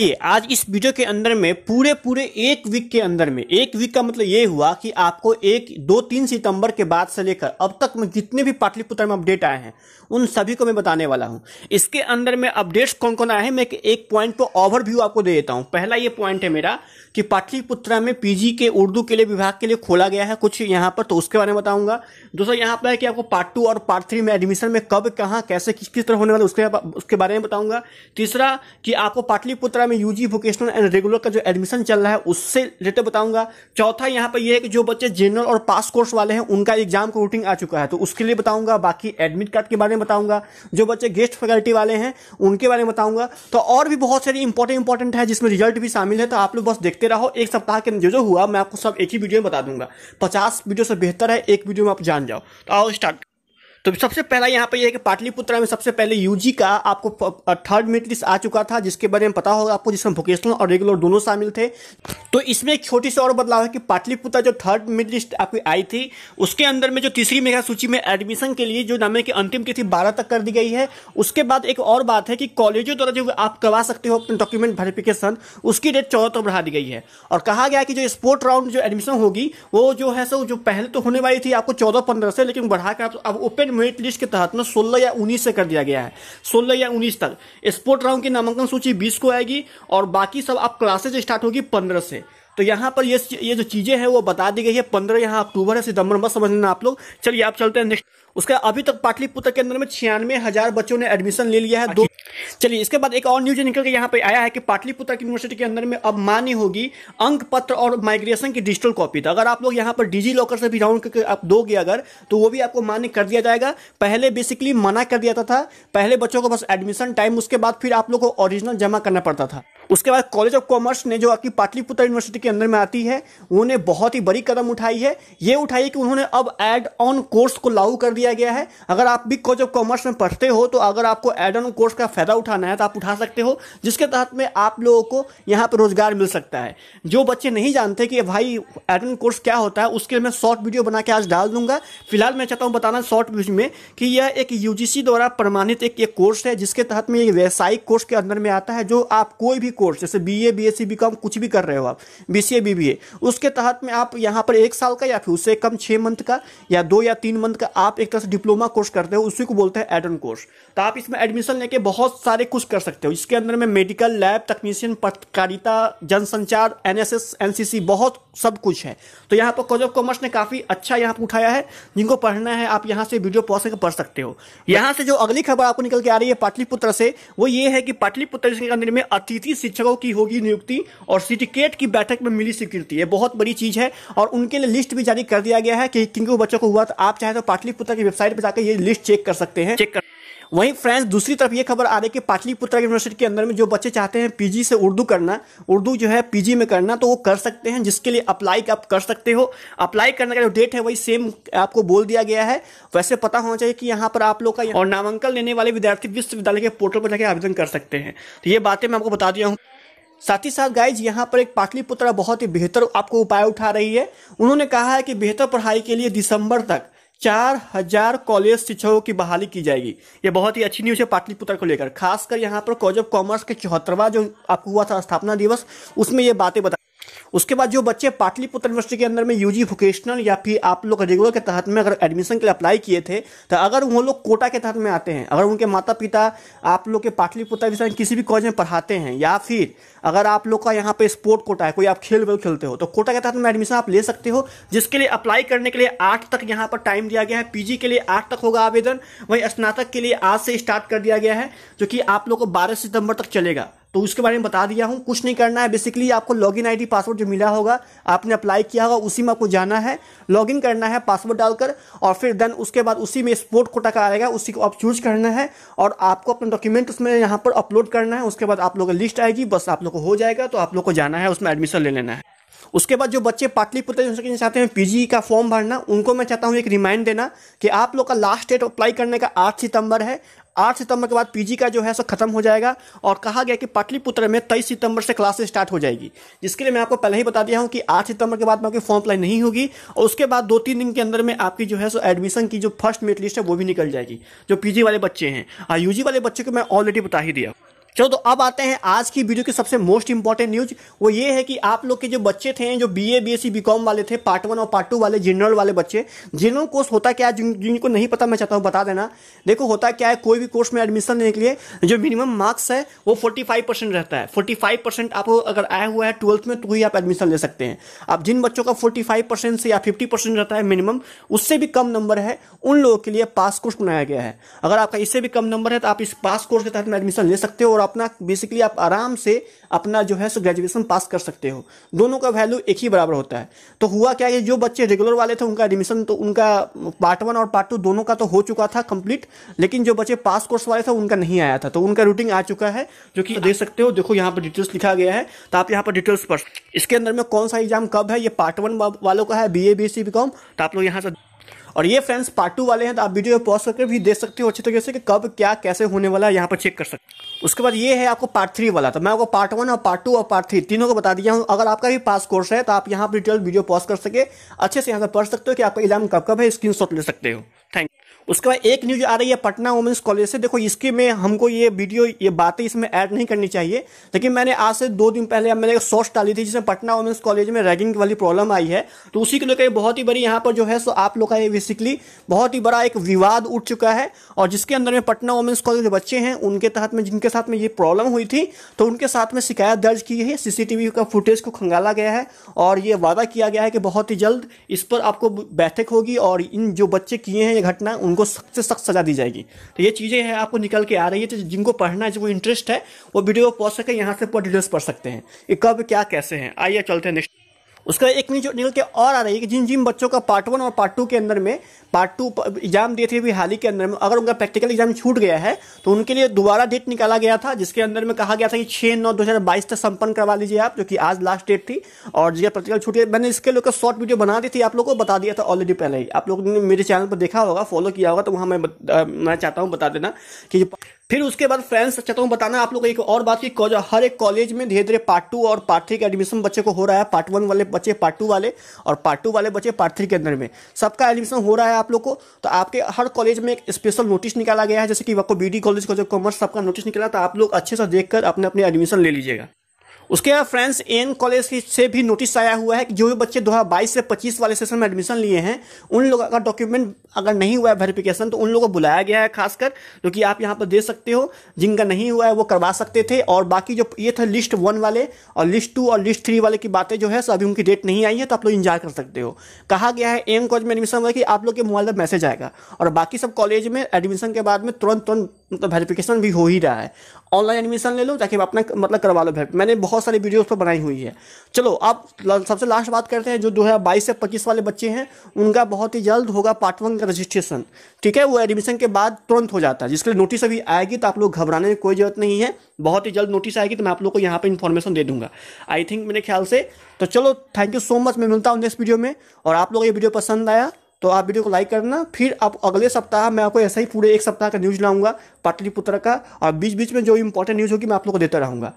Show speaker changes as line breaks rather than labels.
ये आज इस वीडियो के अंदर में पूरे पूरे एक वीक के अंदर में एक वीक का मतलब ये हुआ कि आपको एक दो तीन सितंबर के बाद से लेकर अब तक में जितने भी पाटलिपुत्र में अपडेट आए हैं उन सभी को मैं बताने वाला हूं इसके अंदर में अपडेट्स कौन कौन आए हैं मैं एक पॉइंट को ओवरव्यू आपको दे देता हूं पहला ये पॉइंट है मेरा कि पाटलिपुत्रा में पीजी के उर्दू के लिए विभाग के लिए खोला गया है कुछ यहाँ पर तो उसके बारे में बताऊंगा दूसरा यहाँ पर है कि आपको पार्ट टू और पार्ट थ्री में एडमिशन में कब कहाँ कैसे किस किस तरह होने वाला उसके उसके बारे में बताऊंगा तीसरा कि आपको पाटलिपुत्रा वगैरह में यूजी वोकेशनल एंड रेगुलर का जो एडमिशन चल रहा है उससे रिलेटेड बताऊंगा चौथा यहाँ पर यह है कि जो बच्चे जनरल और पास कोर्स वाले हैं उनका एग्जाम का रूटीन आ चुका है तो उसके लिए बताऊंगा बाकी एडमिट कार्ड के बारे में बताऊंगा जो बच्चे गेस्ट फैकल्टी वाले हैं उनके बारे में बताऊंगा तो और भी बहुत सारी इंपॉर्टेंट इंपॉर्टेंट है जिसमें रिजल्ट भी शामिल है तो आप लोग बस देखते रहो एक सप्ताह के जो जो हुआ मैं आपको सब एक ही वीडियो में बता दूंगा पचास वीडियो से बेहतर है एक वीडियो में आप जान जाओ तो आओ स्टार्ट तो सबसे पहला यहाँ पे यह है कि पाटलिपुत्र में सबसे पहले यूजी का आपको थर्ड मेट्रिक्स लिस्ट आ चुका था जिसके बारे में पता होगा आपको जिसमें वोकेशनल और रेगुलर दोनों शामिल थे तो इसमें एक छोटी सी और बदलाव है कि पाटलिपुत्र जो थर्ड मेरिट लिस्ट आपकी आई थी उसके अंदर में जो तीसरी मेघा सूची में एडमिशन के लिए जो नामे की अंतिम तिथि बारह तक कर दी गई है उसके बाद एक और बात है कि कॉलेजों द्वारा जो आप करवा सकते हो अपने डॉक्यूमेंट वेरिफिकेशन उसकी डेट चौदह तक बढ़ा दी गई है और कहा गया कि जो स्पोर्ट राउंड जो एडमिशन होगी वो जो है सो जो पहले तो होने वाली थी आपको चौदह पंद्रह से लेकिन बढ़ाकर आप ओपन मेरिट लिस्ट के तहत में सोलह या उन्नीस से कर दिया गया है सोलह या उन्नीस तक स्पोर्ट राउंड की नामांकन सूची बीस को आएगी और बाकी सब आप क्लासेज स्टार्ट होगी पंद्रह से तो यहाँ पर ये ये जो चीज़ें हैं वो बता दी गई है पंद्रह यहाँ अक्टूबर है सितंबर मत समझना आप लोग चलिए आप चलते हैं नेक्स्ट उसका अभी तक पाटलिपुत्र के अंदर में छियानवे हजार बच्चों ने एडमिशन ले लिया है दो चलिए इसके बाद एक और न्यूज निकल के यहाँ पे आया है कि पाटलिपुत्र यूनिवर्सिटी के अंदर में अब मान्य होगी अंक पत्र और माइग्रेशन की डिजिटल कॉपी तो अगर आप लोग यहाँ पर डिजी लॉकर से भी डाउन करके आप दोगे अगर तो वो भी आपको मान्य कर दिया जाएगा पहले बेसिकली मना कर दिया था पहले बच्चों को बस एडमिशन टाइम उसके बाद फिर आप लोग को ओरिजिनल जमा करना पड़ता था उसके बाद कॉलेज ऑफ कॉमर्स ने जो आपकी पाटलिपुत्र यूनिवर्सिटी के अंदर में आती है उन्होंने बहुत ही बड़ी कदम उठाई है ये उठाई कि उन्होंने अब एड ऑन कोर्स को लागू कर दिया गया है अगर आप भी कॉलेज ऑफ कॉमर्स में पढ़ते हो तो अगर आपको एड ऑन कोर्स का फायदा उठाना है तो आप उठा सकते हो जिसके तहत में आप लोगों को यहाँ पर रोजगार मिल सकता है जो बच्चे नहीं जानते कि भाई एड ऑन कोर्स क्या होता है उसके लिए मैं शॉर्ट वीडियो बना के आज डाल दूंगा फिलहाल मैं चाहता हूँ बताना शॉर्ट वीडियो में कि यह एक यूजीसी द्वारा प्रमाणित एक कोर्स है जिसके तहत में ये व्यावसायिक कोर्स के अंदर में आता है जो आप कोई भी भी कोर्स जैसे B A B S C B com कुछ भी कर रहे हो आप B C A B B A उसके तहत में आप यहाँ पर एक साल का या फिर उससे कम छः मंथ का या दो या तीन मंथ का आप एक तरह से डिप्लोमा कोर्स करते हो उसी को बोलते हैं एड ऑन कोर्स तो आप इसमें एडमिशन लेके बहुत सारे कुछ कर सकते हो इसके अंदर में मेडिकल लैब तकनीशियन पत्रकारिता जनसंचार N S S N C C बहुत सब कुछ है तो यहाँ पर कॉलेज ऑफ कॉमर्स ने काफ़ी अच्छा यहाँ पर उठाया है जिनको पढ़ना है आप यहाँ से वीडियो पॉज करके पढ़ सकते हो यहाँ से जो अगली खबर आपको निकल के आ रही है पाटलिपुत्र से वो ये है कि पाटलिपुत्र में अतिथि शिक्षकों की होगी नियुक्ति और सिटिकेट की बैठक में मिली स्वीकृति ये बहुत बड़ी चीज़ है और उनके लिए लिस्ट भी जारी कर दिया गया है कि किन बच्चों को हुआ तो आप चाहे तो पाटलिपुत्र की वेबसाइट पर जाकर ये लिस्ट चेक कर सकते हैं चेक कर वहीं फ्रेंड्स दूसरी तरफ ये खबर आ रही है कि पाटलिपुत्र यूनिवर्सिटी के अंदर में जो बच्चे चाहते हैं पीजी से उर्दू करना उर्दू जो है पीजी में करना तो वो कर सकते हैं जिसके लिए अप्लाई आप कर सकते हो अप्लाई करने का जो डेट है वही सेम आपको बोल दिया गया है वैसे पता होना चाहिए कि यहाँ पर आप लोग का और नामांकन लेने वाले विद्यार्थी विश्वविद्यालय के पोर्टल पर जाकर आवेदन कर सकते हैं तो ये बातें मैं आपको बता दिया हूँ साथ ही साथ गाइज यहाँ पर एक पाटलिपुत्रा बहुत ही बेहतर आपको उपाय उठा रही है उन्होंने कहा है कि बेहतर पढ़ाई के लिए दिसंबर तक चार हजार कॉलेज शिक्षकों की बहाली की जाएगी ये बहुत ही अच्छी न्यूज़ है पाटलिपुत्र को लेकर खासकर यहाँ पर कॉलेज ऑफ कॉमर्स के चौहत्तरवा जो आपको हुआ था स्थापना दिवस उसमें ये बातें बता उसके बाद जो बच्चे पाटलिपुत्र यूनिवर्सिटी के अंदर में यूजी वोकेशनल या फिर आप लोग रेगुलर के तहत में अगर एडमिशन के लिए अप्लाई किए थे तो अगर वो लोग कोटा के तहत में आते हैं अगर उनके माता पिता आप लोग के पाटलिपुत्र विषय किसी भी कॉलेज में पढ़ाते हैं या फिर अगर आप लोग का यहाँ पे स्पोर्ट कोटा है कोई आप खेल वेल खेलते हो तो कोटा के तहत में एडमिशन आप ले सकते हो जिसके लिए अप्लाई करने के लिए आठ तक यहाँ पर टाइम दिया गया है पीजी के लिए आठ तक होगा आवेदन वहीं स्नातक के लिए आज से स्टार्ट कर दिया गया है जो कि आप लोग को बारह सितंबर तक चलेगा तो उसके बारे में बता दिया हूँ कुछ नहीं करना है बेसिकली आपको लॉगिन आईडी पासवर्ड जो मिला होगा आपने अप्लाई किया होगा उसी में आपको जाना है लॉगिन करना है पासवर्ड डालकर और फिर देन उसके बाद उसी में स्पोर्ट कोटा का आएगा उसी को आप चूज करना है और आपको अपना डॉक्यूमेंट उसमें यहाँ पर अपलोड करना है उसके बाद आप लोग लिस्ट आएगी बस आप लोग को हो जाएगा तो आप लोग को जाना है उसमें एडमिशन ले लेना है उसके बाद जो बच्चे पाटलिपुत्र यूनिवर्सिटी चाहते हैं पीजी e का फॉर्म भरना उनको मैं चाहता हूँ एक रिमाइंड देना कि आप लोग का लास्ट डेट अप्लाई करने का आठ सितंबर है आठ सितंबर के बाद पीजी का जो है सो खत्म हो जाएगा और कहा गया कि पाटलिपुत्र में तेईस सितंबर से क्लासेस स्टार्ट हो जाएगी जिसके लिए मैं आपको पहले ही बता दिया हूँ कि आठ सितंबर के बाद में आपकी फॉर्म अप्लाई नहीं होगी और उसके बाद दो तीन दिन के अंदर में आपकी जो है सो एडमिशन की जो फर्स्ट मेट लिस्ट है वो भी निकल जाएगी जो पीजी वाले बच्चे हैं और हाँ, यूजी वाले बच्चे को मैं ऑलरेडी बता ही दिया चलो तो अब आते हैं आज की वीडियो की सबसे मोस्ट इंपॉर्टेंट न्यूज वो ये है कि आप लोग के जो बच्चे थे जो B A B S C B com वाले थे पार्ट वन और पार्ट टू वाले जनरल वाले बच्चे जनरल कोर्स होता क्या है जिन जिनको नहीं पता मैं चाहता हूँ बता देना देखो होता क्या है कोई भी कोर्स में एडमिशन लेने के लिए जो मिनिमम मार्क्स है वो फोर्टी फाइव परसेंट रहता है फोर्टी फाइव परसेंट आपको अगर आया हुआ है ट्वेल्थ में तो ही आप एडमिशन ले सकते हैं अब जिन बच्चों का फोर्टी फाइव परसेंट से या फिफ्टी परसेंट रहता है मिनिमम उससे भी कम नंबर है उन लोगों के लिए पास कोर्स बनाया गया है अगर आपका इससे भी कम नंबर है तो आप इस पास कोर्स के तहत में एडमिशन ले सकते हो और अपना बेसिकली आप आराम से अपना जो है सो ग्रेजुएशन पास कर सकते हो दोनों का वैल्यू एक ही बराबर होता है तो हुआ क्या है जो बच्चे रेगुलर वाले थे उनका एडमिशन तो उनका पार्ट वन और पार्ट टू दोनों का तो हो चुका था कंप्लीट लेकिन जो बच्चे पास कोर्स वाले थे उनका नहीं आया था तो उनका रूटीन आ चुका है जो कि देख सकते हो देखो यहाँ पर डिटेल्स लिखा गया है तो आप यहाँ पर डिटेल्स पढ़ इसके अंदर में कौन सा एग्जाम कब है ये पार्ट वन वालों का है B A B C B com तो आप लोग यहाँ से और ये फ्रेंड्स पार्ट टू वाले हैं तो आप वीडियो पॉज करके भी देख सकते हो अच्छे तरीके से कि कब क्या कैसे होने वाला है यहाँ पर चेक कर सकते हैं उसके बाद ये है आपको पार्ट थ्री वाला तो मैं आपको पार्ट वन और पार्ट टू और पार्ट थ्री तीनों को बता दिया हूँ अगर आपका भी पास कोर्स है तो आप यहाँ पर डिटेल वीडियो पॉज कर सके अच्छे से यहाँ पर पढ़ सकते हो कि आपका इलाम कब कब है स्क्रीन ले सकते हो थैंक उसके बाद एक न्यूज आ रही है पटना वुमेंस कॉलेज से देखो इसकी में हमको ये वीडियो ये बातें इसमें ऐड नहीं करनी चाहिए लेकिन मैंने आज से दो दिन पहले मैंने एक सोर्स डाली थी जिसमें पटना वुमेंस कॉलेज में रैगिंग वाली प्रॉब्लम आई है तो उसी के लेकर बहुत ही बड़ी यहाँ पर जो है सो आप लोग का ये बेसिकली बहुत ही बड़ा एक विवाद उठ चुका है और जिसके अंदर में पटना वुमेंस कॉलेज के बच्चे हैं उनके तहत में जिनके साथ में ये प्रॉब्लम हुई थी तो उनके साथ में शिकायत दर्ज की है सीसीटीवी का फुटेज को खंगाला गया है और ये वादा किया गया है कि बहुत ही जल्द इस पर आपको बैठक होगी और इन जो बच्चे किए हैं ये घटना उन उनको सख्त से सख्त सजा दी जाएगी तो ये चीज़ें हैं आपको निकल के आ रही है तो जिनको पढ़ना है जो इंटरेस्ट है वो वीडियो को पहुँच सके यहाँ से पूरा डिटेल्स पढ़ सकते हैं कब क्या कैसे हैं आइए चलते हैं नेक्स्ट उसका एक न्यूज निकल के और आ रही है कि जिन जिन बच्चों का पार्ट वन और पार्ट टू के अंदर में पार्ट टू एग्जाम दिए थे अभी हाल ही के अंदर में अगर उनका प्रैक्टिकल एग्जाम छूट गया है तो उनके लिए दोबारा डेट निकाला गया था जिसके अंदर में कहा गया था कि छः नौ दो हज़ार बाईस तक संपन्न करवा लीजिए आप जो कि आज लास्ट डेट थी और जिसका प्रैक्टिकल छूट गया मैंने इसके लिए शॉर्ट वीडियो बना दी थी आप लोगों को बता दिया था ऑलरेडी पहले ही आप लोगों ने मेरे चैनल पर देखा होगा फॉलो किया होगा तो वहाँ मैं मैं चाहता हूँ बता देना कि फिर उसके बाद फ्रेंड्स चाहता अच्छा, हूँ बताना आप लोग एक और बात की हर एक कॉलेज में धीरे धीरे पार्ट टू और पार्ट थ्री का एडमिशन बच्चे को हो रहा है पार्ट वन वाले बच्चे पार्ट टू वाले और पार्ट टू वाले बच्चे पार्ट थ्री के अंदर में सबका एडमिशन हो रहा है आप लोग को तो आपके हर कॉलेज में एक स्पेशल नोटिस निकाला गया है जैसे कि आपको बी कॉलेज का जो कॉमर्स सबका नोटिस निकला तो आप लोग अच्छे से देखकर अपने अपने एडमिशन ले लीजिएगा उसके बाद फ्रेंड्स एन कॉलेज से भी नोटिस आया हुआ है कि जो भी बच्चे 2022 से 25 वाले सेशन में एडमिशन लिए हैं उन लोगों का डॉक्यूमेंट अगर नहीं हुआ है वेरिफिकेशन तो उन लोगों को बुलाया गया है खासकर जो कि आप यहाँ पर दे सकते हो जिनका नहीं हुआ है वो करवा सकते थे और बाकी जो ये था लिस्ट वन वाले और लिस्ट टू और लिस्ट थ्री वाले की बातें जो है सो अभी उनकी डेट नहीं आई है तो आप लोग इंजॉय कर सकते हो कहा गया है एम कॉलेज में एडमिशन हुआ कि आप लोग के मोबाइल पर मैसेज आएगा और बाकी सब कॉलेज में एडमिशन के बाद में तुरंत तुरंत मतलब वेरिफिकेशन भी हो ही रहा है ऑनलाइन एडमिशन ले लो ताकि अपना मतलब करवा लो भेट मैंने बहुत सारी वीडियोस पर बनाई हुई है चलो आप सबसे लास्ट बात करते हैं जो दो हज़ार बाईस से पच्चीस वाले बच्चे हैं उनका बहुत ही जल्द होगा पार्ट वन का रजिस्ट्रेशन ठीक है वो एडमिशन के बाद तुरंत हो जाता है जिसके लिए नोटिस अभी आएगी तो आप लोग घबराने में कोई ज़रूरत नहीं है बहुत ही जल्द नोटिस आएगी तो मैं आप लोग को यहाँ पर इन्फॉर्मेशन दे दूंगा आई थिंक मेरे ख्याल से तो चलो थैंक यू सो मच मैं मिलता हूँ नेक्स्ट वीडियो में और आप लोग ये वीडियो पसंद आया तो आप वीडियो को लाइक करना फिर आप अगले सप्ताह मैं आपको ऐसा ही पूरे एक सप्ताह का न्यूज़ लाऊंगा पाटलिपुत्र का और बीच बीच में जो इंपॉर्टेंट न्यूज़ होगी मैं आप लोग को देता रहूँगा